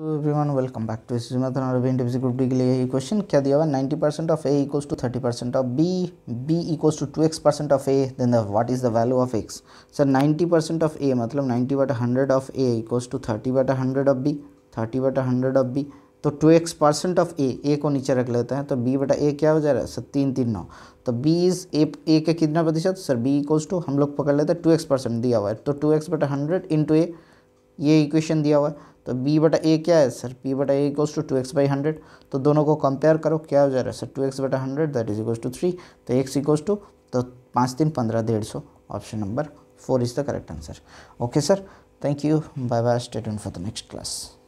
everyone welcome back to इस math और B interview group D के लिए ये क्वेश्चन क्या दिया हुआ ninety percent of A equals to thirty percent of B B equals to two x percent of A then the what is the value of x sir ninety percent of A मतलब ninety बट hundred of A equals to thirty बट hundred of B thirty बट hundred of B तो two x percent of A A को नीचे रख लेते हैं तो बी बटा ए क्या हो जा रहा है सर तीन तीन नौ तो बी इज ए ए का कितना प्रतिशत सर बी इक्वल्स टू हम लोग पकड़ लेते हैं टू एक्स परसेंट दिया हुआ है तो टू एक्स बटा हंड्रेड इंटू ए ये इक्वेशन दिया हुआ है तो b बटा ए क्या है सर p बटा A equals to two x by hundred तो दोनों को कंपेयर करो क्या हो जा रहा है सर टू एक्स बटा hundred that is equals to three तो एक्स इक्वल्स टू तो पाँच तीन पंद्रह डेढ़ सौ option number four is the correct answer okay sir thank you bye bye stayed for the next class